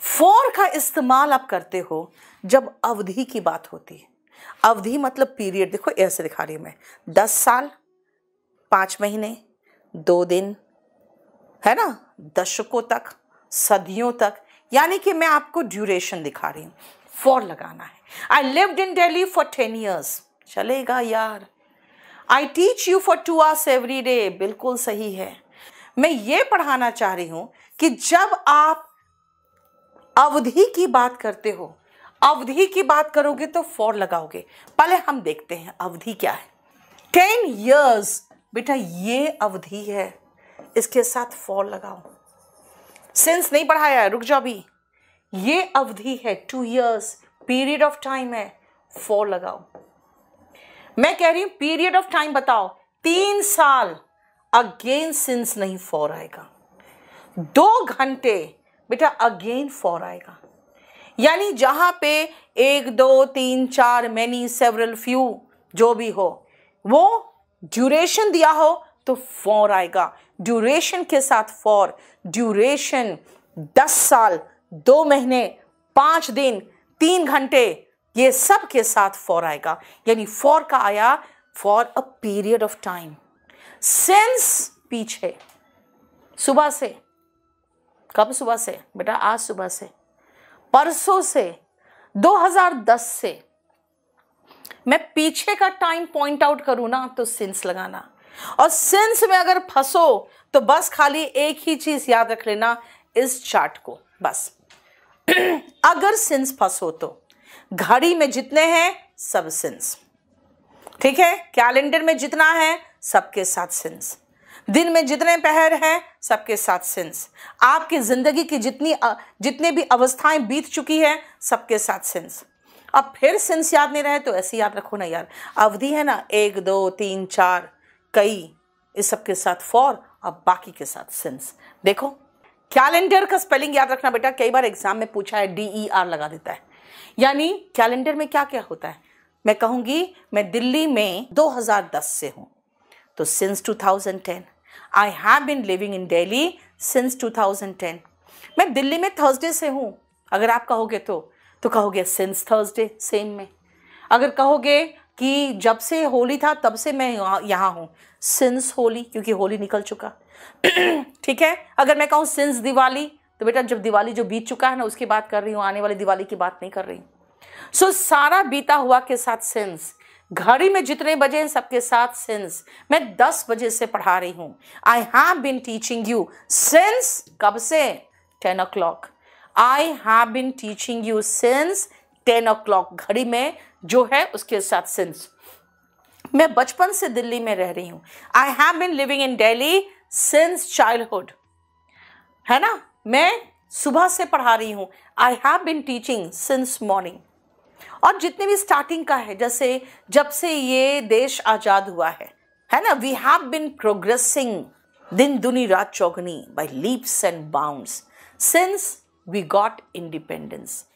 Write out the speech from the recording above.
four का इस्तेमाल आप करते हो जब अवधि की बात होती है अवधि मतलब पीरियड देखो ऐसे दिखा रही हूँ मैं दस साल पाँच महीने दो दिन है ना दशकों तक सदियों तक यानी कि मैं आपको ड्यूरेशन दिखा रही हूँ फॉर लगाना है I lived in Delhi for ten years चलेगा यार I teach you for two hours every day बिल्कुल सही है मैं ये पढ़ाना चाह रही हूँ कि जब आप अवधि की बात करते हो अवधि की बात करोगे तो फॉर लगाओगे पहले हम देखते हैं अवधि क्या है टेन ईयर्स बेटा ये अवधि है इसके साथ फॉर लगाओ सेंस नहीं पढ़ाया रुक जाओ अभी ये अवधि है two years period of time है फॉर लगाओ मैं कह रही हूं पीरियड ऑफ टाइम बताओ तीन साल अगेन सिंस नहीं फॉर आएगा दो घंटे बेटा अगेन फॉर आएगा यानी जहाँ पे एक दो तीन चार मैनी सेवरल फ्यू जो भी हो वो ड्यूरेशन दिया हो तो फॉर आएगा ड्यूरेशन के साथ फॉर ड्यूरेशन दस साल दो महीने पाँच दिन तीन घंटे ये सब के साथ फॉर आएगा यानी फॉर का आया for a period of time since पीछे सुबह से कब सुबह से बेटा आज सुबह से परसों से 2010 से मैं पीछे का टाइम पॉइंट आउट करूं ना तो सिंस लगाना और सिंस में अगर फंसो तो बस खाली एक ही चीज याद रख लेना इस चार्ट को बस अगर सिंस फंसो तो घड़ी में जितने हैं सब सिंस ठीक है कैलेंडर में जितना है सबके साथ सिंस दिन में जितने पहर हैं सबके साथ सिंस आपकी ज़िंदगी की जितनी जितने भी अवस्थाएं बीत चुकी हैं सबके साथ सिंस अब फिर सिंस याद नहीं रहे तो ऐसे याद रखो ना यार अवधि है ना एक दो तीन चार कई इस सबके साथ फॉर और बाकी के साथ सिंस देखो कैलेंडर का स्पेलिंग याद रखना बेटा कई बार एग्जाम में पूछा है डी ई आर लगा देता है यानी कैलेंडर में क्या क्या होता है मैं कहूँगी मैं दिल्ली में 2010 से हूँ तो since 2010 I have been living in Delhi since 2010 मैं दिल्ली में थर्सडे से हूँ अगर आप कहोगे तो तो कहोगे सिंस थर्सडे सेम में अगर कहोगे कि जब से होली था तब से मैं यहाँ हूँ सिंस होली क्योंकि होली निकल चुका ठीक है अगर मैं कहूँ सिंस दिवाली तो बेटा जब दिवाली जो बीत चुका है ना उसकी बात कर रही हूँ आने वाली दिवाली की बात नहीं कर रही सो so, सारा बीता हुआ के साथ सिंस घड़ी में जितने बजे हैं सबके साथ सिंस मैं दस बजे से पढ़ा रही हूँ I have been teaching you since कब से ten o'clock I have been teaching you since ten o'clock घड़ी में जो है उसके साथ सिंस मैं बचपन से दिल्ली में रह रही हूँ I have been living in Delhi since childhood है ना मैं सुबह से पढ़ा रही हूँ I have been teaching since morning और जितने भी स्टार्टिंग का है जैसे जब से ये देश आज़ाद हुआ है है ना वी हैव बिन प्रोग्रेसिंग दिन दुनी रात चौगनी by leaps and bound since we got independence